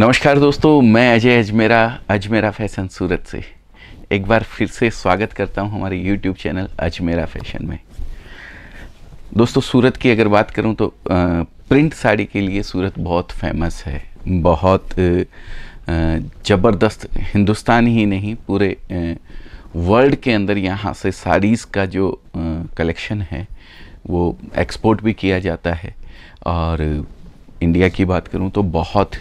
नमस्कार दोस्तों मैं अजय अजमेरा अजमेरा फैशन सूरत से एक बार फिर से स्वागत करता हूं हमारे यूट्यूब चैनल अजमेरा फैशन में दोस्तों सूरत की अगर बात करूं तो प्रिंट साड़ी के लिए सूरत बहुत फेमस है बहुत ज़बरदस्त हिंदुस्तान ही नहीं पूरे वर्ल्ड के अंदर यहाँ से साड़ीज़ का जो कलेक्शन है वो एक्सपोर्ट भी किया जाता है और इंडिया की बात करूं तो बहुत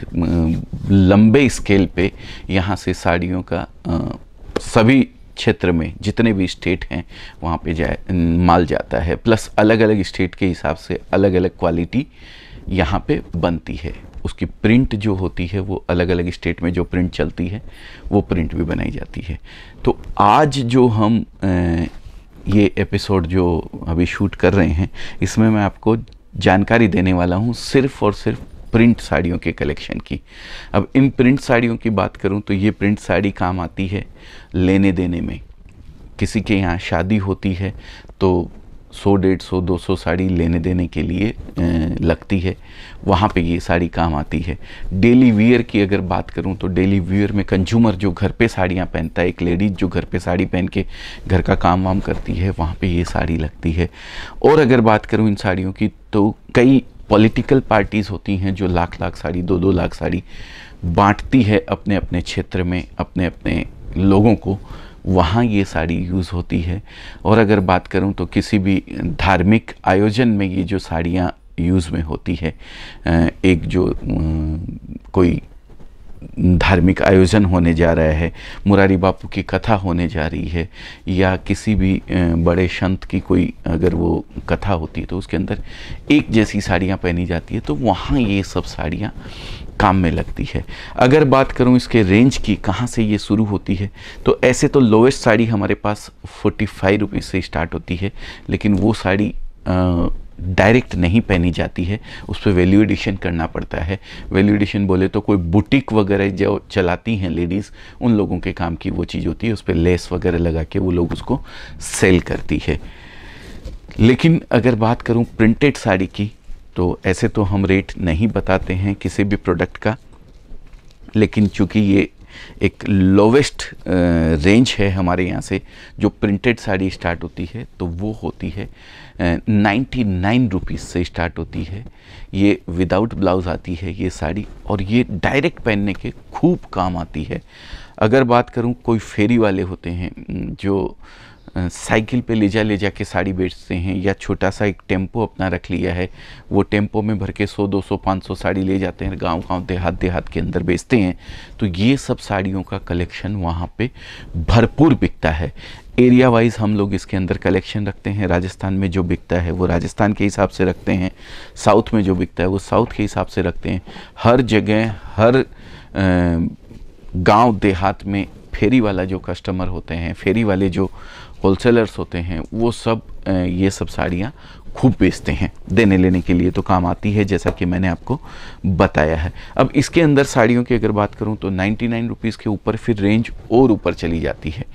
लंबे स्केल पे यहाँ से साड़ियों का सभी क्षेत्र में जितने भी स्टेट हैं वहाँ पे जाए माल जाता है प्लस अलग अलग स्टेट के हिसाब से अलग अलग क्वालिटी यहाँ पे बनती है उसकी प्रिंट जो होती है वो अलग अलग स्टेट में जो प्रिंट चलती है वो प्रिंट भी बनाई जाती है तो आज जो हम ये एपिसोड जो अभी शूट कर रहे हैं इसमें मैं आपको जानकारी देने वाला हूँ सिर्फ और सिर्फ प्रिंट साड़ियों के कलेक्शन की अब इन प्रिंट साड़ियों की बात करूँ तो ये प्रिंट साड़ी काम आती है लेने देने में किसी के यहाँ शादी होती है तो सौ डेढ़ सौ दो सौ साड़ी लेने देने के लिए लगती है वहाँ पे ये साड़ी काम आती है डेली वियर की अगर बात करूँ तो डेली वियर में कंज्यूमर जो घर पे साड़ियाँ पहनता है एक लेडीज़ जो घर पे साड़ी पहन के घर का काम वाम करती है वहाँ पे ये साड़ी लगती है और अगर बात करूँ इन साड़ियों की तो कई पॉलिटिकल पार्टीज़ होती हैं जो लाख लाख साड़ी दो दो लाख साड़ी बांटती है अपने अपने क्षेत्र में अपने अपने लोगों को वहाँ ये साड़ी यूज़ होती है और अगर बात करूँ तो किसी भी धार्मिक आयोजन में ये जो साड़ियाँ यूज़ में होती है एक जो कोई धार्मिक आयोजन होने जा रहा है मुरारी बापू की कथा होने जा रही है या किसी भी बड़े संत की कोई अगर वो कथा होती है तो उसके अंदर एक जैसी साड़ियाँ पहनी जाती है तो वहाँ ये सब साड़ियाँ काम में लगती है अगर बात करूँ इसके रेंज की कहाँ से ये शुरू होती है तो ऐसे तो लोएस्ट साड़ी हमारे पास फोर्टी फाइव रुपीज़ से स्टार्ट होती है लेकिन वो साड़ी डायरेक्ट नहीं पहनी जाती है उस पर वैल्यू एडिशन करना पड़ता है वैल्यू एडिशन बोले तो कोई बुटीक वगैरह जो चलाती हैं लेडीज़ उन लोगों के काम की वो चीज़ होती है उस पर लेस वगैरह लगा के वो लोग उसको सेल करती है लेकिन अगर बात करूँ प्रिंटेड साड़ी की तो ऐसे तो हम रेट नहीं बताते हैं किसी भी प्रोडक्ट का लेकिन चूँकि ये एक लोवेस्ट रेंज है हमारे यहाँ से जो प्रिंटेड साड़ी स्टार्ट होती है तो वो होती है नाइन्टी नाइन रुपीज़ से स्टार्ट होती है ये विदाउट ब्लाउज़ आती है ये साड़ी और ये डायरेक्ट पहनने के खूब काम आती है अगर बात करूँ कोई फेरी वाले होते हैं जो साइकिल पे ले जा ले जा के साड़ी बेचते हैं या छोटा सा एक टेम्पो अपना रख लिया है वो टेम्पो में भर के 100 200 500 साड़ी ले जाते हैं गांव गांव देहात देहात के अंदर बेचते हैं तो ये सब साड़ियों का कलेक्शन वहाँ पे भरपूर बिकता है एरिया वाइज हम लोग इसके अंदर कलेक्शन रखते हैं राजस्थान में जो बिकता है वो राजस्थान के हिसाब से रखते हैं साउथ में जो बिकता है वो साउथ के हिसाब से रखते हैं हर जगह हर गाँव देहात में फेरी वाला जो कस्टमर होते हैं फेरी वाले जो होलसेलर्स होते हैं वो सब ये सब साड़ियाँ खूब बेचते हैं देने लेने के लिए तो काम आती है जैसा कि मैंने आपको बताया है अब इसके अंदर साड़ियों की अगर बात करूँ तो नाइन्टी नाइन रुपीज़ के ऊपर फिर रेंज और ऊपर चली जाती है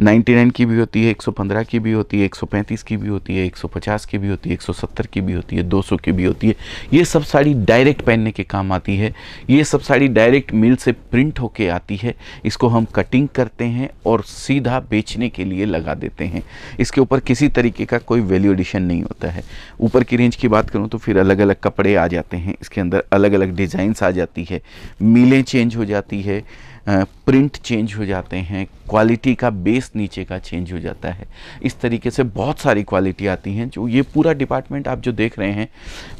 99 की भी होती है 115 की भी होती है 135 की भी होती है 150 की भी होती है 170 की भी होती है 200 की भी होती है ये सब साड़ी डायरेक्ट पहनने के काम आती है ये सब साड़ी डायरेक्ट मिल से प्रिंट होके आती है इसको हम कटिंग करते हैं और सीधा बेचने के लिए लगा देते हैं इसके ऊपर किसी तरीके का कोई वैल्यू एडिशन नहीं होता है ऊपर की रेंज की बात करूँ तो फिर अलग अलग कपड़े आ जाते हैं इसके अंदर अलग अलग डिज़ाइंस आ जाती है मीलें चेंज हो जाती है प्रिंट चेंज हो जाते हैं क्वालिटी का बेस नीचे का चेंज हो जाता है इस तरीके से बहुत सारी क्वालिटी आती हैं जो ये पूरा डिपार्टमेंट आप जो देख रहे हैं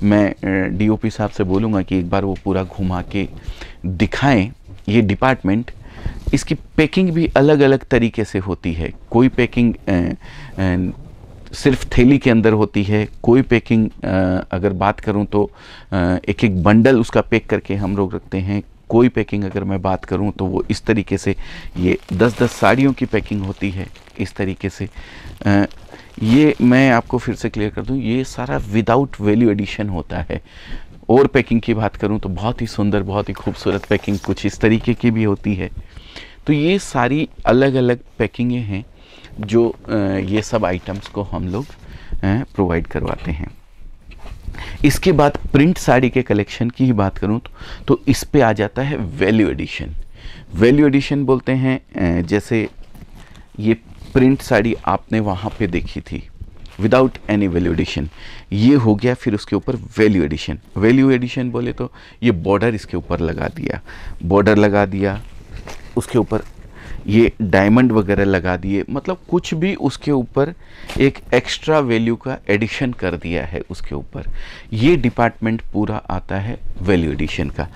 मैं डीओपी साहब से बोलूँगा कि एक बार वो पूरा घुमा के दिखाएँ ये डिपार्टमेंट इसकी पैकिंग भी अलग अलग तरीके से होती है कोई पैकिंग सिर्फ थैली के अंदर होती है कोई पैकिंग अगर बात करूं तो एक एक बंडल उसका पैक करके हम लोग रखते हैं कोई पैकिंग अगर मैं बात करूं तो वो इस तरीके से ये दस दस साड़ियों की पैकिंग होती है इस तरीके से आ, ये मैं आपको फिर से क्लियर कर दूं ये सारा विदाउट वैल्यू एडिशन होता है और पैकिंग की बात करूं तो बहुत ही सुंदर बहुत ही खूबसूरत पैकिंग कुछ इस तरीके की भी होती है तो ये सारी अलग अलग पैकिंगें हैं जो ये सब आइटम्स को हम लोग प्रोवाइड करवाते हैं इसके बाद प्रिंट साड़ी के कलेक्शन की ही बात करूँ तो, तो इस पर आ जाता है वैल्यू एडिशन वैल्यू एडिशन बोलते हैं जैसे ये प्रिंट साड़ी आपने वहाँ पे देखी थी विदाउट एनी वैल्यू एडिशन ये हो गया फिर उसके ऊपर वैल्यू एडिशन वैल्यू एडिशन बोले तो ये बॉर्डर इसके ऊपर लगा दिया बॉर्डर लगा दिया उसके ऊपर ये डायमंड वगैरह लगा दिए मतलब कुछ भी उसके ऊपर एक एक्स्ट्रा वैल्यू का एडिशन कर दिया है उसके ऊपर ये डिपार्टमेंट पूरा आता है वैल्यू एडिशन का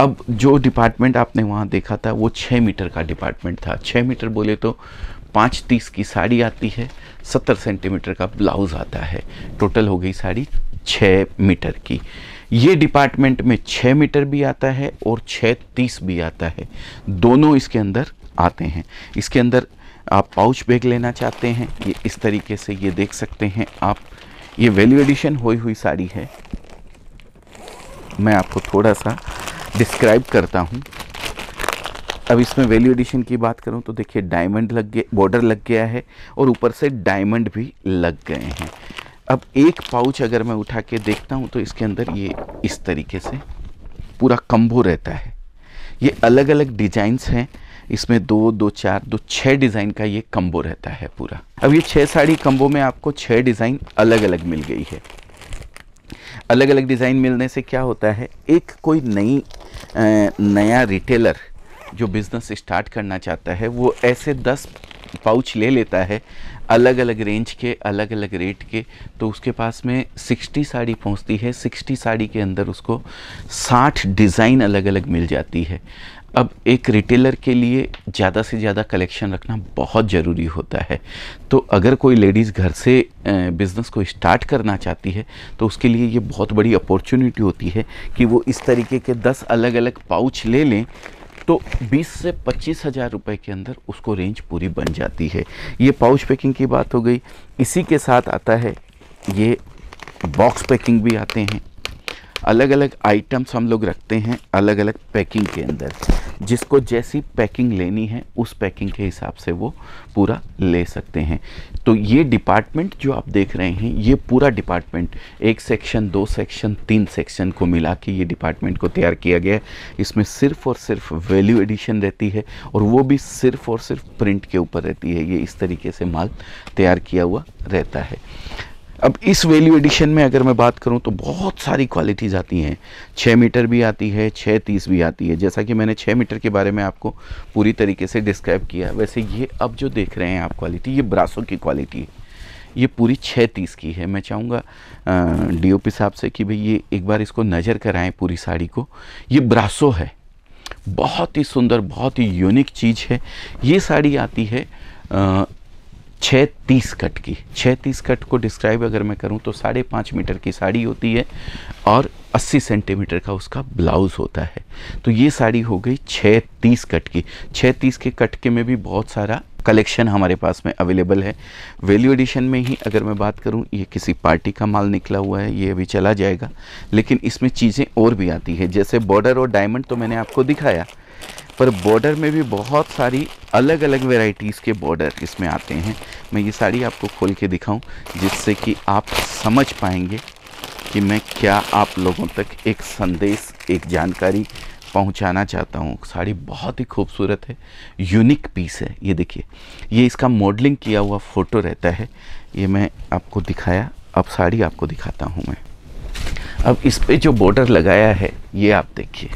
अब जो डिपार्टमेंट आपने वहाँ देखा था वो छः मीटर का डिपार्टमेंट था छः मीटर बोले तो पाँच तीस की साड़ी आती है सत्तर सेंटीमीटर का ब्लाउज़ आता है टोटल हो गई साड़ी छः मीटर की ये डिपार्टमेंट में छः मीटर भी आता है और छः तीस भी आता है दोनों इसके अंदर आते हैं इसके अंदर आप पाउच बैग लेना चाहते हैं ये इस तरीके से ये देख सकते हैं आप ये वैल्यू एडिशन हुई हुई साड़ी है मैं आपको थोड़ा सा डिस्क्राइब करता हूँ अब इसमें वैल्यू एडिशन की बात करूँ तो देखिए डायमंड लग गए बॉर्डर लग गया है और ऊपर से डायमंड भी लग गए हैं अब एक पाउच अगर मैं उठा के देखता हूँ तो इसके अंदर ये इस तरीके से पूरा कम्बो रहता है ये अलग अलग डिजाइंस हैं इसमें दो दो चार दो छः डिज़ाइन का ये कम्बो रहता है पूरा अब ये छः साड़ी कम्बो में आपको छः डिज़ाइन अलग अलग मिल गई है अलग अलग डिज़ाइन मिलने से क्या होता है एक कोई नई नया रिटेलर जो बिज़नेस स्टार्ट करना चाहता है वो ऐसे दस पाउच ले लेता है अलग अलग रेंज के अलग अलग रेट के तो उसके पास में 60 साड़ी पहुंचती है 60 साड़ी के अंदर उसको 60 डिज़ाइन अलग अलग मिल जाती है अब एक रिटेलर के लिए ज़्यादा से ज़्यादा कलेक्शन रखना बहुत ज़रूरी होता है तो अगर कोई लेडीज़ घर से बिज़नेस को स्टार्ट करना चाहती है तो उसके लिए ये बहुत बड़ी अपॉर्चुनिटी होती है कि वो इस तरीके के दस अलग अलग पाउच ले लें तो 20 से पच्चीस हज़ार रुपये के अंदर उसको रेंज पूरी बन जाती है ये पाउच पैकिंग की बात हो गई इसी के साथ आता है ये बॉक्स पैकिंग भी आते हैं अलग अलग आइटम्स हम लोग रखते हैं अलग अलग पैकिंग के अंदर जिसको जैसी पैकिंग लेनी है उस पैकिंग के हिसाब से वो पूरा ले सकते हैं तो ये डिपार्टमेंट जो आप देख रहे हैं ये पूरा डिपार्टमेंट एक सेक्शन दो सेक्शन तीन सेक्शन को मिला के ये डिपार्टमेंट को तैयार किया गया है इसमें सिर्फ और सिर्फ वैल्यू एडिशन रहती है और वो भी सिर्फ और सिर्फ प्रिंट के ऊपर रहती है ये इस तरीके से माल तैयार किया हुआ रहता है अब इस वैल्यू एडिशन में अगर मैं बात करूं तो बहुत सारी क्वालिटीज़ आती हैं छः मीटर भी आती है छः तीस भी आती है जैसा कि मैंने छः मीटर के बारे में आपको पूरी तरीके से डिस्क्राइब किया वैसे ये अब जो देख रहे हैं आप क्वालिटी ये ब्रासों की क्वालिटी है ये पूरी छः तीस की है मैं चाहूँगा पी साहब से कि भाई ये एक बार इसको नज़र कराएँ पूरी साड़ी को ये ब्रासो है बहुत ही सुंदर बहुत ही यूनिक चीज़ है ये साड़ी आती है छः तीस कट की छः तीस कट को डिस्क्राइब अगर मैं करूं तो साढ़े पाँच मीटर की साड़ी होती है और अस्सी सेंटीमीटर का उसका ब्लाउज़ होता है तो ये साड़ी हो गई छः तीस कट की छः तीस के कट के में भी बहुत सारा कलेक्शन हमारे पास में अवेलेबल है वैल्यू एडिशन में ही अगर मैं बात करूं ये किसी पार्टी का माल निकला हुआ है ये अभी चला जाएगा लेकिन इसमें चीज़ें और भी आती है जैसे बॉर्डर और डायमंड तो मैंने आपको दिखाया पर बॉर्डर में भी बहुत सारी अलग अलग वेराइटीज़ के बॉर्डर इसमें आते हैं मैं ये साड़ी आपको खोल के दिखाऊँ जिससे कि आप समझ पाएंगे कि मैं क्या आप लोगों तक एक संदेश एक जानकारी पहुंचाना चाहता हूं साड़ी बहुत ही खूबसूरत है यूनिक पीस है ये देखिए ये इसका मॉडलिंग किया हुआ फ़ोटो रहता है ये मैं आपको दिखाया अब साड़ी आपको दिखाता हूँ मैं अब इस पर जो बॉर्डर लगाया है ये आप देखिए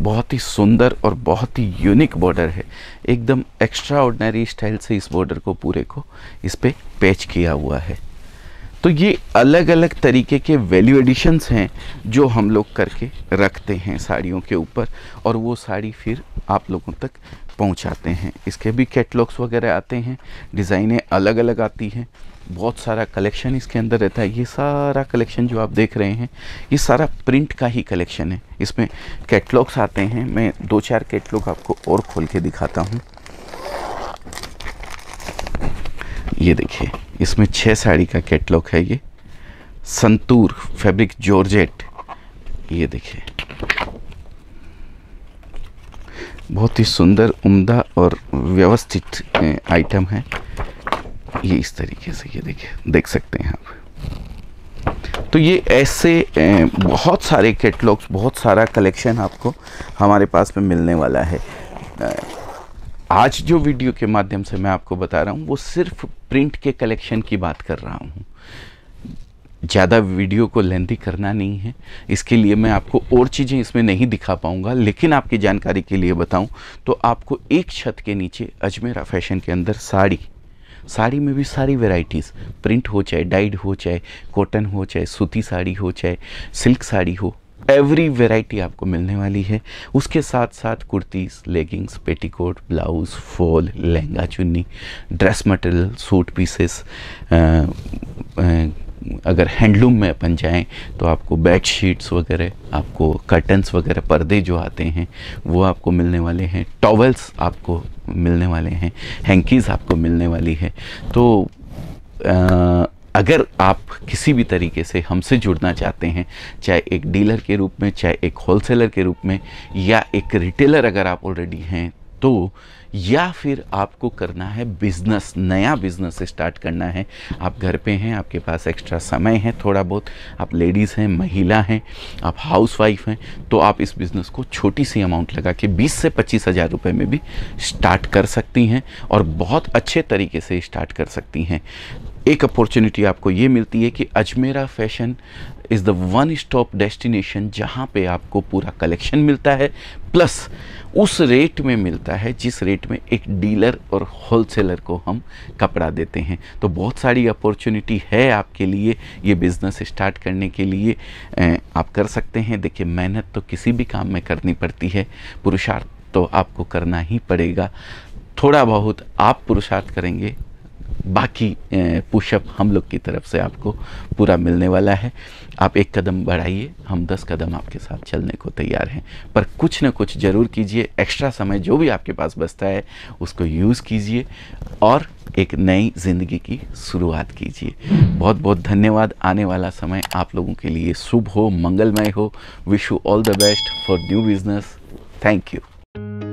बहुत ही सुंदर और बहुत ही यूनिक बॉर्डर है एकदम एक्स्ट्रा ऑर्डनरी स्टाइल से इस बॉर्डर को पूरे को इस पर पैच किया हुआ है तो ये अलग अलग तरीके के वैल्यू एडिशंस हैं जो हम लोग करके रखते हैं साड़ियों के ऊपर और वो साड़ी फिर आप लोगों तक पहुंचाते हैं इसके भी कैटलॉग्स वगैरह आते हैं डिज़ाइनें अलग अलग आती हैं बहुत सारा कलेक्शन इसके अंदर रहता है ये सारा कलेक्शन जो आप देख रहे हैं ये सारा प्रिंट का ही कलेक्शन है इसमें कैटलॉग्स आते हैं मैं दो चार कैटलॉग आपको और खोल के दिखाता हूँ ये देखिए इसमें छः साड़ी का कैटलॉग है ये संतूर फैब्रिक जॉर्जेट ये देखिए बहुत ही सुंदर उम्दा और व्यवस्थित आइटम है ये इस तरीके से ये देखिए देख सकते हैं आप तो ये ऐसे बहुत सारे कैटलॉग्स बहुत सारा कलेक्शन आपको हमारे पास में मिलने वाला है आज जो वीडियो के माध्यम से मैं आपको बता रहा हूँ वो सिर्फ प्रिंट के कलेक्शन की बात कर रहा हूँ ज़्यादा वीडियो को लेंथी करना नहीं है इसके लिए मैं आपको और चीज़ें इसमें नहीं दिखा पाऊँगा लेकिन आपकी जानकारी के लिए बताऊँ तो आपको एक छत के नीचे अजमेरा फैशन के अंदर साड़ी साड़ी में भी सारी वेराइटीज़ प्रिंट हो चाहे डाइड हो चाहे कॉटन हो चाहे सूती साड़ी हो चाहे सिल्क साड़ी हो एवरी वेराइटी आपको मिलने वाली है उसके साथ साथ kurtis leggings petticoat blouse fall lehenga chunni dress material suit pieces अगर हैंडलूम में अपन जाएं तो आपको बेड शीट्स वगैरह आपको कर्टन्स वगैरह पर्दे जो आते हैं वो आपको मिलने वाले हैं टॉवल्स आपको मिलने वाले हैं हैंकीज़ आपको मिलने वाली है तो आ, अगर आप किसी भी तरीके से हमसे जुड़ना चाहते हैं चाहे एक डीलर के रूप में चाहे एक होलसेलर के रूप में या एक रिटेलर अगर आप ऑलरेडी हैं तो या फिर आपको करना है बिज़नेस नया बिज़नेस स्टार्ट करना है आप घर पे हैं आपके पास एक्स्ट्रा समय है थोड़ा बहुत आप लेडीज़ हैं महिला हैं आप हाउसवाइफ हैं तो आप इस बिज़नेस को छोटी सी अमाउंट लगा के 20 से पच्चीस हज़ार रुपये में भी स्टार्ट कर सकती हैं और बहुत अच्छे तरीके से स्टार्ट कर सकती हैं एक अपॉर्चुनिटी आपको ये मिलती है कि Ajmera fashion is the one stop destination जहाँ पे आपको पूरा कलेक्शन मिलता है प्लस उस रेट में मिलता है जिस रेट में एक डीलर और होलसेलर को हम कपड़ा देते हैं तो बहुत सारी अपॉर्चुनिटी है आपके लिए ये बिज़नेस स्टार्ट करने के लिए आप कर सकते हैं देखिए मेहनत तो किसी भी काम में करनी पड़ती है पुरुषार्थ तो आपको करना ही पड़ेगा थोड़ा बहुत आप पुरुषार्थ करेंगे बाकी पुशअप हम लोग की तरफ से आपको पूरा मिलने वाला है आप एक कदम बढ़ाइए हम दस कदम आपके साथ चलने को तैयार हैं पर कुछ ना कुछ ज़रूर कीजिए एक्स्ट्रा समय जो भी आपके पास बचता है उसको यूज़ कीजिए और एक नई ज़िंदगी की शुरुआत कीजिए बहुत बहुत धन्यवाद आने वाला समय आप लोगों के लिए शुभ हो मंगलमय हो wish you all the best for new business thank you